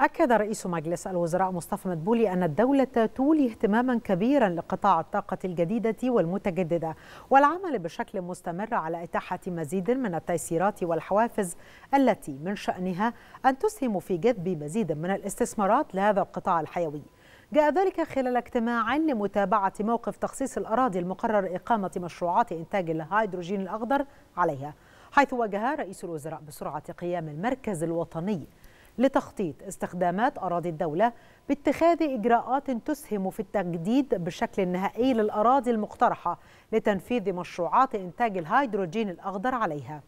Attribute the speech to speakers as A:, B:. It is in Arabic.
A: أكد رئيس مجلس الوزراء مصطفى مدبولي أن الدولة تولي اهتماما كبيرا لقطاع الطاقة الجديدة والمتجددة والعمل بشكل مستمر على إتاحة مزيد من التيسيرات والحوافز التي من شأنها أن تسهم في جذب مزيد من الاستثمارات لهذا القطاع الحيوي جاء ذلك خلال اجتماع لمتابعة موقف تخصيص الأراضي المقرر إقامة مشروعات إنتاج الهيدروجين الأخضر عليها حيث وجه رئيس الوزراء بسرعة قيام المركز الوطني لتخطيط استخدامات أراضي الدولة باتخاذ إجراءات تسهم في التجديد بشكل نهائي للأراضي المقترحة لتنفيذ مشروعات إنتاج الهيدروجين الأخضر عليها